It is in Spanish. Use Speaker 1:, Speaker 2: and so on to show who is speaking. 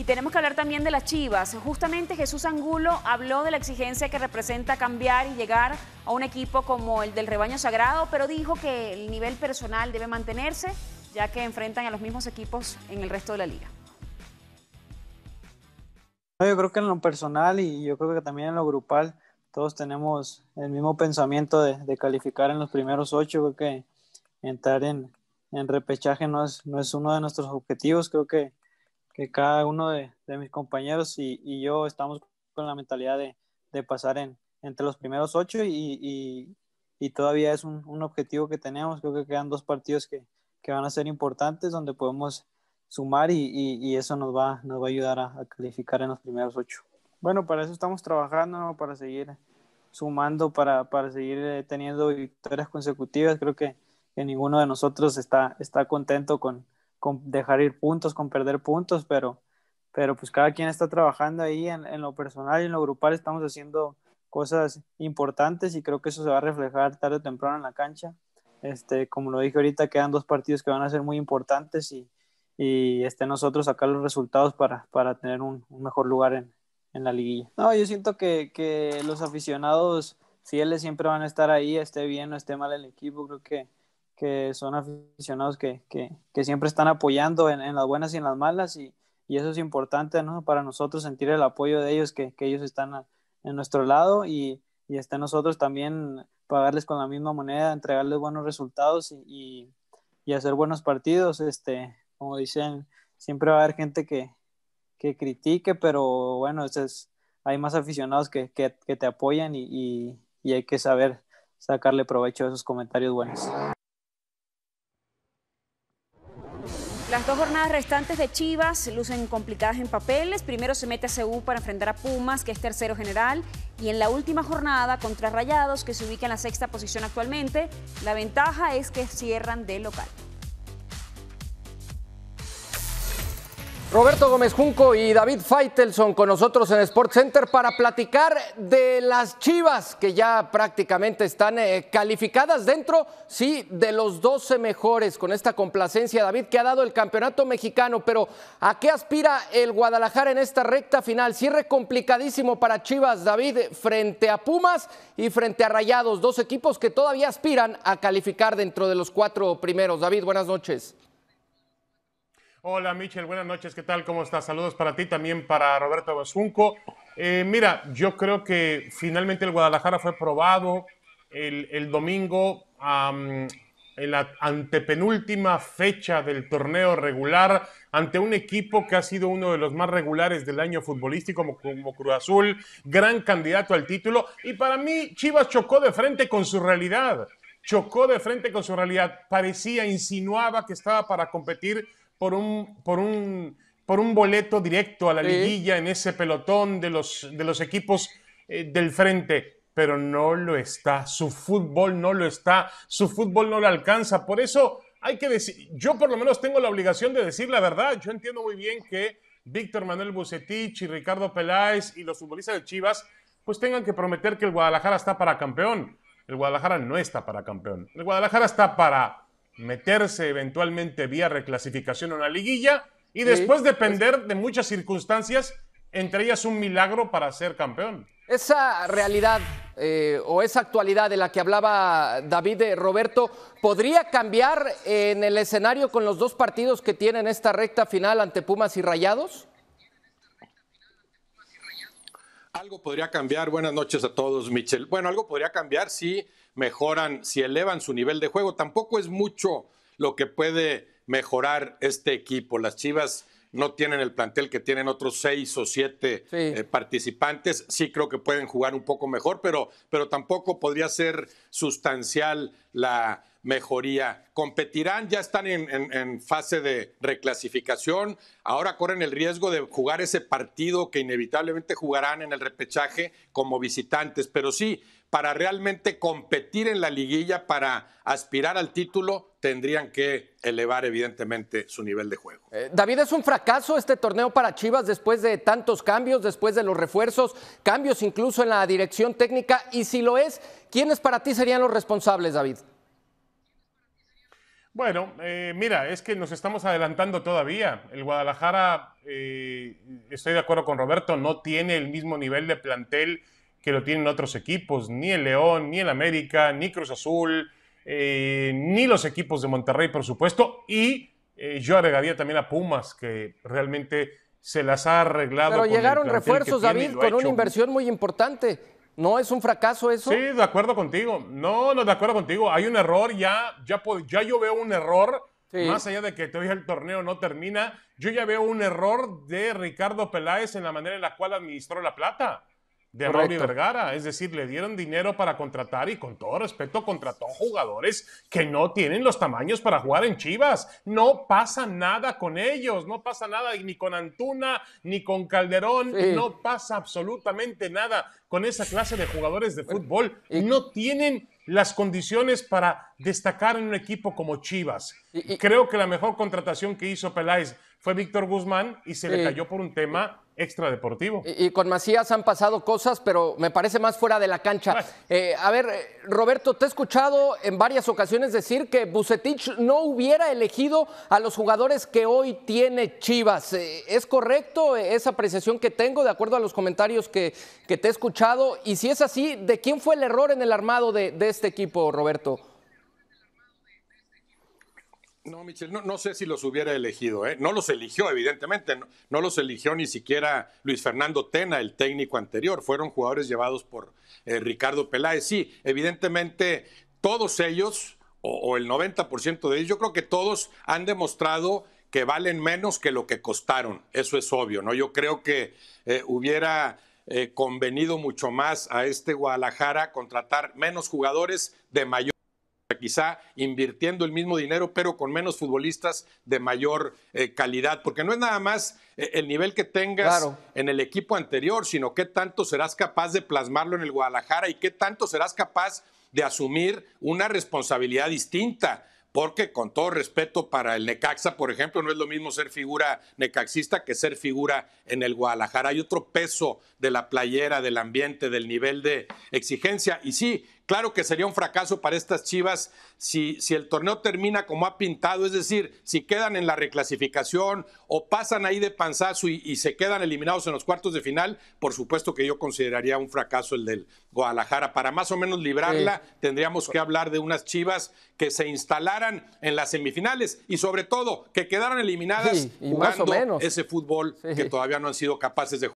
Speaker 1: Y tenemos que hablar también de las Chivas. Justamente Jesús Angulo habló de la exigencia que representa cambiar y llegar a un equipo como el del rebaño sagrado, pero dijo que el nivel personal debe mantenerse, ya que enfrentan a los mismos equipos en el resto de la liga. Yo creo que en lo personal y yo creo que también en lo grupal, todos tenemos el mismo pensamiento de, calificar en los primeros ocho. Creo que entrar en, repechaje no es, no es uno de nuestros objetivos. Creo que cada uno de, mis compañeros y, yo estamos con la mentalidad de, pasar en, entre los primeros ocho y, todavía es un, objetivo que tenemos. Creo que quedan dos partidos que, van a ser importantes donde podemos sumar y, eso nos va, nos va a ayudar a, calificar en los primeros ocho. Bueno, para eso estamos trabajando, para seguir sumando, para, seguir eh, teniendo victorias consecutivas. Creo que, que ninguno de nosotros está, está contento con, con dejar ir puntos, con perder puntos, pero, pero pues cada quien está trabajando ahí en, en lo personal y en lo grupal estamos haciendo cosas importantes y creo que eso se va a reflejar tarde o temprano en la cancha. Este, como lo dije ahorita, quedan dos partidos que van a ser muy importantes y, y este, nosotros sacar los resultados para, para tener un, un, mejor lugar en, en, la liguilla. No, yo siento que, que, los aficionados fieles siempre van a estar ahí, esté bien o esté mal el equipo. Creo que que son aficionados que, siempre están apoyando en, las buenas y en las malas y, eso es importante para nosotros sentir el apoyo de ellos, que, ellos están en nuestro lado y, y está nosotros también pagarles con la misma moneda, entregarles buenos resultados y, hacer buenos partidos. Este, como dicen, siempre va a haber gente que, critique, pero bueno, este hay más aficionados que, te apoyan y, y hay que saber sacarle provecho a esos comentarios buenos. Las dos jornadas restantes de Chivas lucen complicadas en papeles. Primero se mete a Seúl para enfrentar a Pumas, que es tercero general. Y en la última jornada contra Rayados, que se ubica en la sexta posición actualmente. La ventaja es que cierran de local.
Speaker 2: Roberto Gómez Junco y David son con nosotros en Sports Center para platicar de las Chivas que ya prácticamente están eh, calificadas dentro, sí, de los 12 mejores con esta complacencia, David, que ha dado el campeonato mexicano. Pero ¿a qué aspira el Guadalajara en esta recta final? Cierre complicadísimo para Chivas, David, frente a Pumas y frente a Rayados, dos equipos que todavía aspiran a calificar dentro de los cuatro primeros. David, buenas noches.
Speaker 3: Hola Michel, buenas noches, ¿qué tal? ¿Cómo estás? Saludos para ti, también para Roberto Basunco. Eh, mira, yo creo que finalmente el Guadalajara fue probado el, domingo en la antepenúltima fecha del torneo regular ante un equipo que ha sido uno de los más regulares del año futbolístico como, como Cruz Azul, gran candidato al título y para mí Chivas chocó de frente con su realidad chocó de frente con su realidad. Parecía, insinuaba que estaba para competir por un, por un, por un boleto directo a la liguilla en ese pelotón de los, de los equipos eh, del frente pero no lo está. Su fútbol no lo está. Su fútbol no lo alcanza. Por eso hay que decir, yo por lo menos tengo la obligación de decir la verdad. Yo entiendo muy bien que Víctor Manuel Bucetich y Ricardo Peláez y los futbolistas de Chivas pues tengan que prometer que el Guadalajara está para campeón. El Guadalajara no está para campeón. El Guadalajara está para meterse eventualmente vía reclasificación a una liguilla y después pues depender de muchas circunstancias, entre ellas un milagro para ser campeón.
Speaker 2: Esa realidad eh, o esa actualidad de la que hablaba David eh, Roberto podría cambiar en el escenario con los dos partidos que tienen esta recta final ante Pumas y Rayados.
Speaker 4: Algo podría cambiar. Buenas noches a todos, Michel. Bueno, algo podría cambiar, sí mejoran, si elevan su nivel de juego. Tampoco es mucho lo que puede mejorar este equipo. Las Chivas no tienen el plantel que tienen otros seis o siete eh, participantes. Sí creo que pueden jugar un poco mejor, pero, pero tampoco podría ser sustancial la mejoría. Competirán, ya están en, en, fase de reclasificación, ahora corren el riesgo de jugar ese partido que inevitablemente jugarán en el repechaje como visitantes, pero sí, para realmente competir en la liguilla, para aspirar al título, tendrían que elevar evidentemente su nivel de juego. Eh,
Speaker 2: David, es un fracaso este torneo para Chivas después de tantos cambios, después de los refuerzos, cambios incluso en la dirección técnica, y si lo es, ¿quiénes para ti serían los responsables, David?
Speaker 3: Bueno, eh, mira, es que nos estamos adelantando todavía. El Guadalajara, eh, estoy de acuerdo con Roberto, no tiene el mismo nivel de plantel que lo tienen otros equipos, ni el León, ni el América, ni Cruz Azul, eh, ni los equipos de Monterrey, por supuesto, y eh, yo agregaría también a Pumas, que realmente se las ha arreglado. Pero llegaron refuerzos, David, con una inversión
Speaker 2: muy importante. ¿No es un fracaso eso? Sí,
Speaker 3: de acuerdo contigo. No, no, de acuerdo contigo. Hay un error, ya, ya, yo veo un error. Más allá de que todavía el torneo no termina, yo ya veo un error de Ricardo Peláez en la manera en la cual administró la plata de Mauri Vergara. Es decir, le dieron dinero para contratar y con todo respeto contrató jugadores que no tienen los tamaños para jugar en Chivas. No pasa nada con ellos, no pasa nada ni con Antuna, ni con Calderón, no pasa absolutamente nada con esa clase de jugadores de fútbol. No tienen las condiciones para destacar en un equipo como Chivas. Creo que la mejor contratación que hizo Peláez fue Víctor Guzmán y se le cayó
Speaker 2: por un tema extradeportivo. Y, y, con Macías han pasado cosas, pero me parece más fuera de la cancha. Eh, a ver, Roberto, te he escuchado en varias ocasiones decir que Bucetich no hubiera elegido a los jugadores que hoy tiene Chivas. Eh, ¿Es correcto esa apreciación que tengo de acuerdo a los comentarios que, que te he escuchado? Y si es así, ¿de quién fue el error en el armado de este equipo, Roberto?
Speaker 4: No, Michel, no, sé si los hubiera elegido. ¿eh? No los eligió, evidentemente. No, los eligió ni siquiera Luis Fernando Tena, el técnico anterior. Fueron jugadores llevados por eh, Ricardo Peláez. Sí, evidentemente todos ellos, o, el 90% de ellos, yo creo que todos han demostrado que valen menos que lo que costaron. Eso es obvio, ¿no? Yo creo que eh, hubiera eh, convenido mucho más a este Guadalajara contratar menos jugadores de mayor quizá invirtiendo el mismo dinero, pero con menos futbolistas de mayor eh, calidad, porque no es nada más eh, el nivel que tengas en el equipo anterior, sino qué tanto serás capaz de plasmarlo en el Guadalajara y qué tanto serás capaz de asumir una responsabilidad distinta. Porque con todo respeto para el Necaxa, por ejemplo, no es lo mismo ser figura necaxista que ser figura en el Guadalajara. Hay otro peso de la playera, del ambiente, del nivel de exigencia. Y sí, Claro que sería un fracaso para estas Chivas si, si el torneo termina como ha pintado, es decir, si quedan en la reclasificación o pasan ahí de panzazo y, se quedan eliminados en los cuartos de final, por supuesto que yo consideraría un fracaso el del Guadalajara. Para más o menos librarla, tendríamos que hablar de unas Chivas que se instalaran en las semifinales y sobre todo que quedaran eliminadas jugando ese fútbol que todavía no han sido capaces de jugar.